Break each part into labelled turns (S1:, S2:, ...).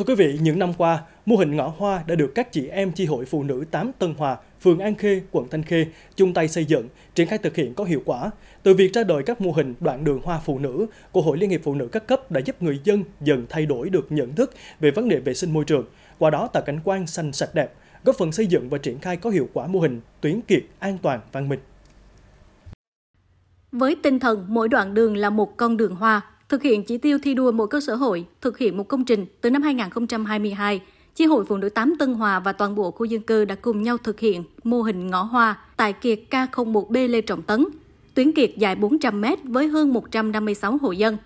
S1: Thưa quý vị, những năm qua, mô hình ngõ hoa đã được các chị em chi hội phụ nữ 8 Tân Hòa, phường An Khê, quận Thanh Khê chung tay xây dựng, triển khai thực hiện có hiệu quả. Từ việc ra đời các mô hình đoạn đường hoa phụ nữ của Hội Liên hiệp Phụ nữ các cấp đã giúp người dân dần thay đổi được nhận thức về vấn đề vệ sinh môi trường, qua đó tạo cảnh quan xanh sạch đẹp, góp phần xây dựng và triển khai có hiệu quả mô hình tuyến kiệt an toàn văn minh.
S2: Với tinh thần mỗi đoạn đường là một con đường hoa, Thực hiện chỉ tiêu thi đua mỗi cơ sở hội, thực hiện một công trình từ năm 2022, Chi hội phụ nữ 8 Tân Hòa và toàn bộ khu dân cư đã cùng nhau thực hiện mô hình ngõ hoa tại kiệt K01B Lê Trọng Tấn, tuyến kiệt dài 400 m với hơn 156 hộ dân.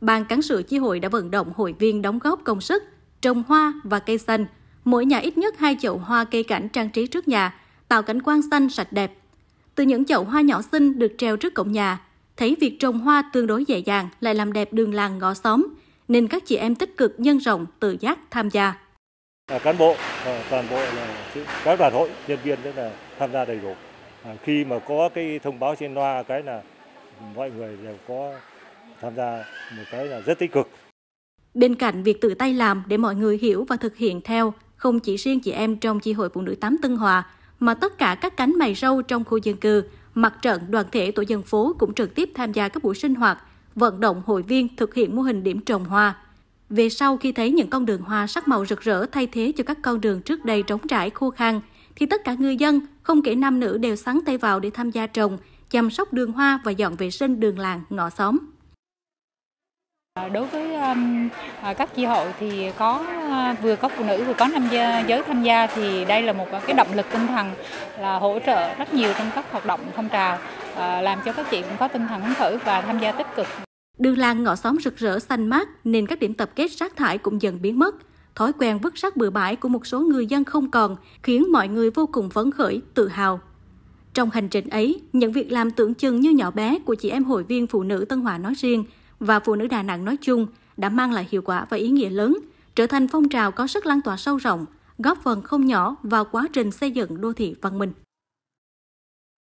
S2: Ban cán sự chi hội đã vận động hội viên đóng góp công sức trồng hoa và cây xanh, mỗi nhà ít nhất hai chậu hoa cây cảnh trang trí trước nhà, tạo cảnh quan xanh sạch đẹp. Từ những chậu hoa nhỏ xinh được treo trước cổng nhà, thấy việc trồng hoa tương đối dễ dàng lại làm đẹp đường làng ngõ xóm, nên các chị em tích cực nhân rộng tự giác tham gia.
S3: À, cán bộ à, toàn bộ là các đoàn hội nhân viên rất là tham gia đầy đủ. À, khi mà có cái thông báo trên loa cái là mọi người đều có tham gia một cái là rất tích cực.
S2: Bên cạnh việc tự tay làm để mọi người hiểu và thực hiện theo, không chỉ riêng chị em trong chi hội phụ nữ tám Tân Hòa mà tất cả các cánh mày râu trong khu dân cư mặt trận đoàn thể tổ dân phố cũng trực tiếp tham gia các buổi sinh hoạt, vận động hội viên thực hiện mô hình điểm trồng hoa. Về sau khi thấy những con đường hoa sắc màu rực rỡ thay thế cho các con đường trước đây trống trải khô khan, thì tất cả người dân, không kể nam nữ đều sáng tay vào để tham gia trồng, chăm sóc đường hoa và dọn vệ sinh đường làng, ngõ xóm.
S1: Ờ, đối với ờ, các chi hội thì
S2: có ờ, vừa có phụ nữ vừa có nam giới tham gia thì đây là một cái động lực tinh thần là hỗ trợ rất nhiều trong các hoạt động phong trào làm cho các chị cũng có tinh thần hứng khởi và tham gia tích cực. Đường làng ngõ xóm rực rỡ xanh mát nên các điểm tập kết rác thải cũng dần biến mất. Thói quen vứt rác bừa bãi của một số người dân không còn khiến mọi người vô cùng phấn khởi, tự hào. Trong hành trình ấy, những việc làm tưởng chừng như nhỏ bé của chị em hội viên phụ nữ Tân Hòa nói riêng và phụ nữ Đà Nẵng nói chung đã mang lại hiệu quả và ý nghĩa lớn, trở thành phong trào có sức lan tỏa sâu rộng, góp phần không nhỏ vào quá trình xây dựng đô thị văn minh.